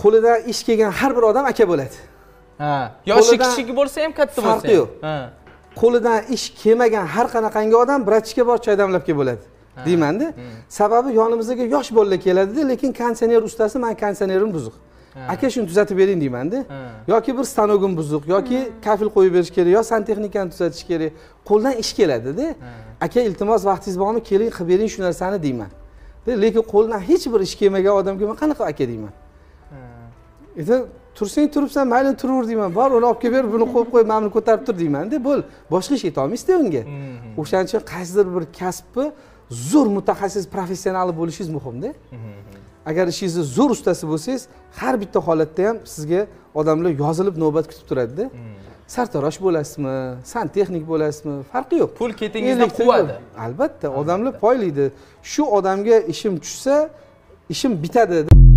qo'lidan ish kelgan har bir odam aka bo'ladi ha yoshi kichik bo'lsa ham katta bo'lsa farqi yo'q qo'lidan ish kelmagan har qanaqangi odam брачка bor choy damlabga bo'ladi deymanda sababi yonimizga yosh bolalar keladida lekin konditsioner ustasi mani konditsionerim buzuq aka shuni tuzatib bering deymanda yoki bir stanogim buzuq yoki kafel qo'yib berish kerak yo santexnikani tuzatish kerak qo'ldan ish keladida aka iltimos vaqtingiz bormi keling qilib bering shu narsani deyman lekin qo'ldan hech bir ish kelmagan odamga man qanaqa aka deyman E endi tursang turibsan mayli turaver deyman bor uni olib kelib ber buni qo'yib qo'y mana buni ko'tarib tur deymanda bo'l boshqa ish aytolmaysizda unga mm-hmm. o'shaning uchun qaysidir bir kasbni zo'r mutaxassis professionali bo'lishingiz muhimda mm-hmm. agar ishingizni zo'r ustasi bo'lsangiz har bitta holatda ham sizga odamlar yozilib navbat kutib turadida mm-hmm. sartarosh bo'lasizmi santexnik bo'lasizmi farqi yo'q pul ketingizni quvadi albatta odamlar poylaydi shu odamga ishim tushsa ishim bitadi